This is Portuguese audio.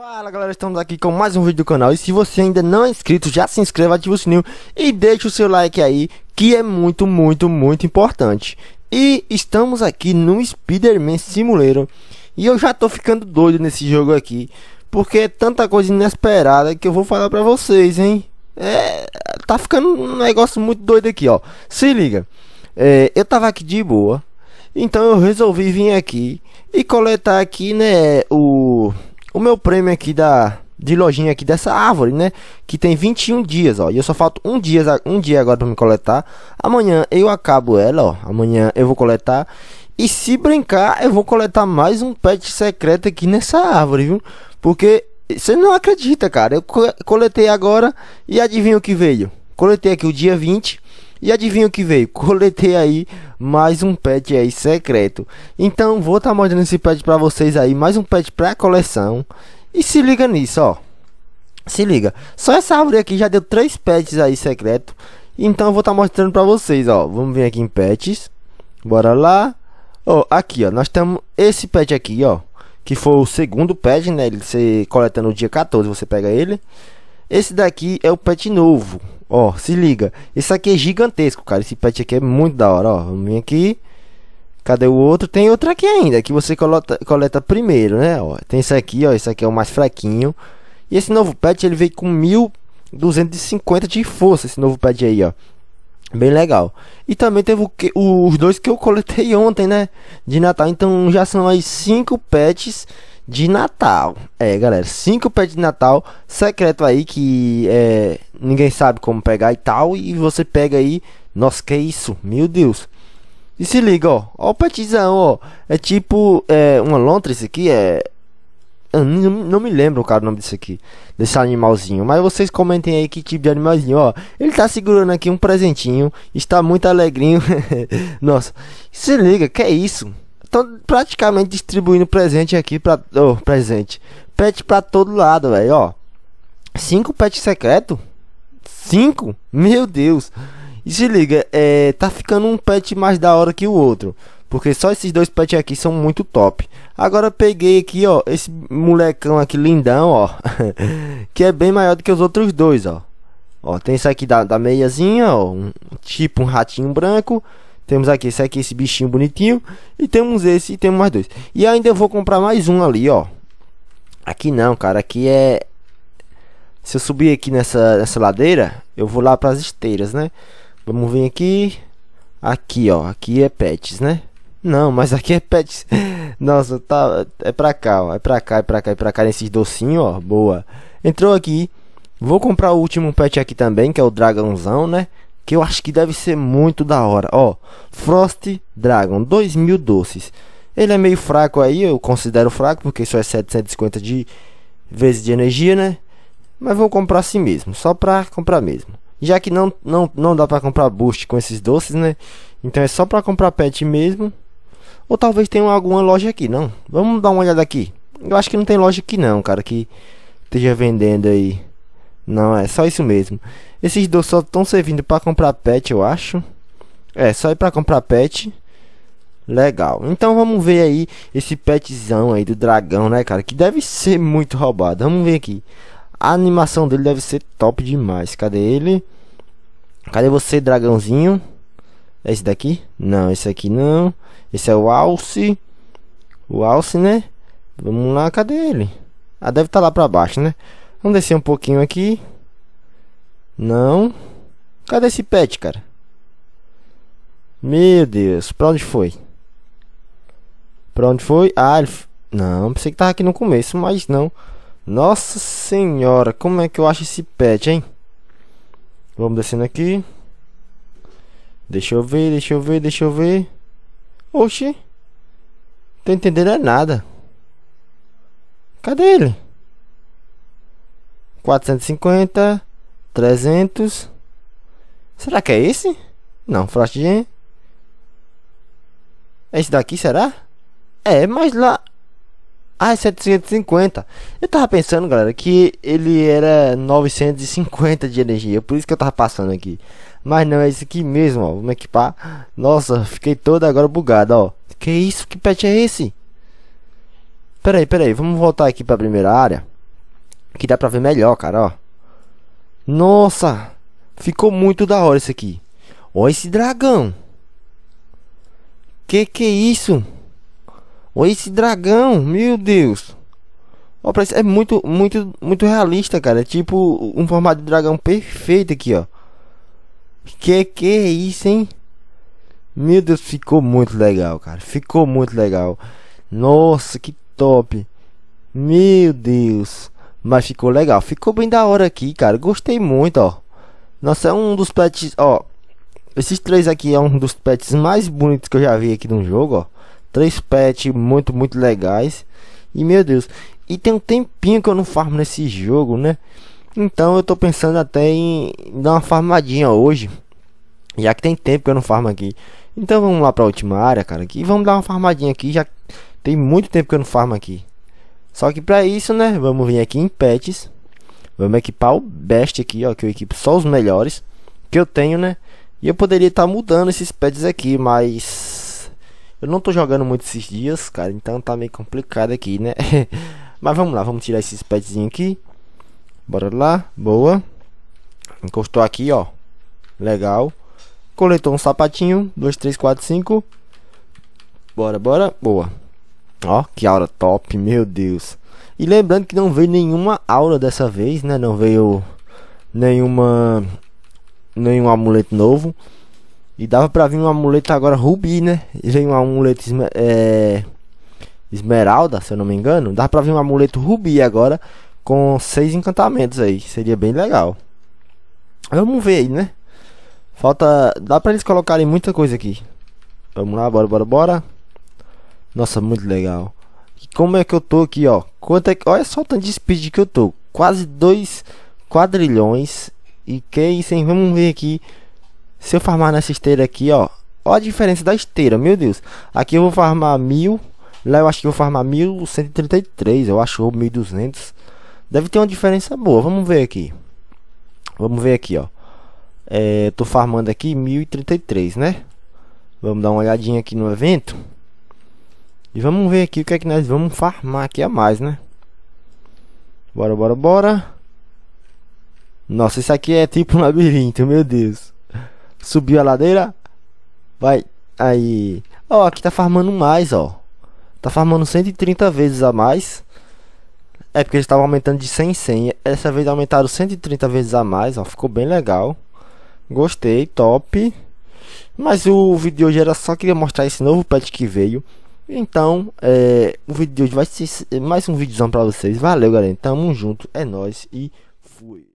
Fala galera, estamos aqui com mais um vídeo do canal E se você ainda não é inscrito, já se inscreva, ativa o sininho E deixa o seu like aí, que é muito, muito, muito importante E estamos aqui no Spider-Man Simulator E eu já tô ficando doido nesse jogo aqui Porque é tanta coisa inesperada que eu vou falar pra vocês, hein É, tá ficando um negócio muito doido aqui, ó Se liga é, Eu tava aqui de boa Então eu resolvi vir aqui e coletar aqui, né, o o meu prêmio aqui da de lojinha aqui dessa árvore, né? Que tem 21 dias, ó. E eu só falto um dia, um dia agora para me coletar. Amanhã eu acabo ela, ó. Amanhã eu vou coletar. E se brincar, eu vou coletar mais um pet secreto aqui nessa árvore, viu? Porque você não acredita, cara. Eu coletei agora e adivinha o que veio? Coletei aqui o dia 20 e adivinha o que veio? Coletei aí mais um pet aí secreto. Então vou estar tá mostrando esse pet para vocês aí, mais um pet para coleção. E se liga nisso, ó. Se liga. Só essa árvore aqui já deu três pets aí secreto. Então vou estar tá mostrando para vocês, ó. Vamos vir aqui em pets. Bora lá. Ó, aqui, ó, nós temos esse pet aqui, ó, que foi o segundo pet, né? Ele se coleta no dia 14, você pega ele. Esse daqui é o pet novo, Ó, se liga. Esse aqui é gigantesco, cara. Esse pet aqui é muito da hora, ó. vem aqui. Cadê o outro? Tem outro aqui ainda, que você coleta, coleta primeiro, né? Ó, tem esse aqui, ó. Esse aqui é o mais fraquinho. E esse novo pet, ele veio com 1250 de força, esse novo pet aí, ó. Bem legal. E também teve o que, os dois que eu coletei ontem, né? De Natal. Então já são aí cinco pets de Natal. É, galera, cinco pés de Natal secreto aí que é, ninguém sabe como pegar e tal. E você pega aí, nossa, que isso, meu Deus. E se liga, ó, ó o petizão, ó. É tipo é, uma lontra, isso aqui é. Eu não, não me lembro, cara, é o nome disso aqui. Desse animalzinho. Mas vocês comentem aí que tipo de animalzinho, ó. Ele tá segurando aqui um presentinho. Está muito alegrinho. nossa, se liga, que é isso? estão praticamente distribuindo presente aqui para oh, presente. Pet para todo lado, velho, ó. Cinco pets secreto? Cinco? Meu Deus. E se liga, é, tá ficando um pet mais da hora que o outro. Porque só esses dois pets aqui são muito top. Agora peguei aqui, ó, esse molecão aqui lindão, ó. que é bem maior do que os outros dois, ó. Ó, tem esse aqui da, da meiazinha, ó. Um, tipo um ratinho branco. Temos aqui esse aqui, esse bichinho bonitinho. E temos esse e temos mais dois. E ainda eu vou comprar mais um ali, ó. Aqui não, cara. Aqui é... Se eu subir aqui nessa, nessa ladeira, eu vou lá para as esteiras, né? Vamos vir aqui. Aqui, ó. Aqui é pets, né? Não, mas aqui é pets. Nossa, tá... É pra cá, ó. É pra cá, é pra cá, é pra cá. Nesses docinhos, ó. Boa. Entrou aqui. Vou comprar o último pet aqui também, que é o dragãozão, né? que eu acho que deve ser muito da hora. Ó, Frost Dragon, 2000 doces. Ele é meio fraco aí, eu considero fraco, porque só é 750 de vezes de energia, né? Mas vou comprar assim mesmo, só pra comprar mesmo. Já que não, não, não dá pra comprar boost com esses doces, né? Então é só pra comprar pet mesmo. Ou talvez tenha alguma loja aqui, não? Vamos dar uma olhada aqui. Eu acho que não tem loja aqui não, cara, que esteja vendendo aí não, é só isso mesmo. Esses dois só estão servindo para comprar pet, eu acho. É, só ir para comprar pet. Legal. Então vamos ver aí esse petzão aí do dragão, né, cara? Que deve ser muito roubado. Vamos ver aqui. A animação dele deve ser top demais. Cadê ele? Cadê você, dragãozinho? É esse daqui? Não, esse aqui não. Esse é o Alce. O Alce, né? Vamos lá, cadê ele? Ah, deve estar tá lá para baixo, né? Vamos descer um pouquinho aqui. Não. Cadê esse pet, cara? Meu Deus, pra onde foi? Pra onde foi? Ah, ele... Não, pensei que tava aqui no começo, mas não. Nossa senhora, como é que eu acho esse pet, hein? Vamos descendo aqui. Deixa eu ver, deixa eu ver, deixa eu ver. Oxi. Tô entendendo é nada. Cadê ele? 450, 300. Será que é esse? Não, Frostgen. É esse daqui, será? É, mas lá... Ah, é 750. Eu tava pensando, galera, que ele era 950 de energia. Por isso que eu tava passando aqui. Mas não, é esse aqui mesmo, ó. Vamos equipar. Nossa, fiquei toda agora bugada, ó. Que isso? Que pet é esse? Peraí, peraí. Vamos voltar aqui pra primeira área. Aqui dá pra ver melhor, cara, ó. Nossa! Ficou muito da hora isso aqui. Olha esse dragão. Que que é isso? Olha esse dragão, meu Deus. Ó, parece, é muito, muito, muito realista, cara. É tipo um formato de dragão perfeito aqui, ó. Que que é isso, hein? Meu Deus, ficou muito legal, cara. Ficou muito legal. Nossa, que top. Meu Deus. Mas ficou legal. Ficou bem da hora aqui, cara. Gostei muito, ó. Nossa, é um dos pets, ó. Esses três aqui é um dos pets mais bonitos que eu já vi aqui no jogo, ó. Três pets muito, muito legais. E meu Deus. E tem um tempinho que eu não farmo nesse jogo, né? Então eu tô pensando até em dar uma farmadinha hoje. Já que tem tempo que eu não farmo aqui. Então vamos lá pra última área, cara. aqui. vamos dar uma farmadinha aqui. Já tem muito tempo que eu não farmo aqui. Só que para isso, né, vamos vir aqui em pets. Vamos equipar o best aqui, ó, que eu equipo só os melhores que eu tenho, né? E eu poderia estar tá mudando esses pets aqui, mas eu não tô jogando muito esses dias, cara, então tá meio complicado aqui, né? mas vamos lá, vamos tirar esses patches aqui. Bora lá, boa. Encostou aqui, ó. Legal. Coletou um sapatinho, 2, 3, 4, 5. Bora, bora, boa. Ó, que aura top, meu Deus. E lembrando que não veio nenhuma aura dessa vez, né? Não veio nenhuma nenhum amuleto novo. E dava pra vir um amuleto agora rubi, né? E veio um amuleto esmer é... esmeralda, se eu não me engano. Dava pra vir um amuleto rubi agora com seis encantamentos aí. Seria bem legal. Vamos ver aí, né? Falta... Dá pra eles colocarem muita coisa aqui. Vamos lá, bora, bora, bora. Nossa, muito legal. E como é que eu tô aqui, ó? Quanto é que... Olha só o tanto de speed que eu tô. Quase 2 quadrilhões. E que é isso, hein? Vamos ver aqui. Se eu farmar nessa esteira aqui, ó. Olha a diferença da esteira, meu Deus. Aqui eu vou farmar mil. Lá eu acho que eu vou farmar 1133, eu acho, ou 1200. Deve ter uma diferença boa. Vamos ver aqui. Vamos ver aqui, ó. É, tô farmando aqui 1033, né? Vamos dar uma olhadinha aqui no evento. E vamos ver aqui o que é que nós vamos farmar aqui a mais, né? Bora, bora, bora. Nossa, isso aqui é tipo um labirinto, meu Deus. Subiu a ladeira. Vai. Aí. Ó, aqui tá farmando mais, ó. Tá farmando 130 vezes a mais. É porque eles estavam aumentando de 100 em 100. Essa vez aumentaram 130 vezes a mais, ó. Ficou bem legal. Gostei, top. Mas o vídeo de hoje era só queria mostrar esse novo pet que veio. Então, é, o vídeo de hoje vai ser mais um vídeozão pra vocês. Valeu, galera. Tamo junto. É nóis e fui.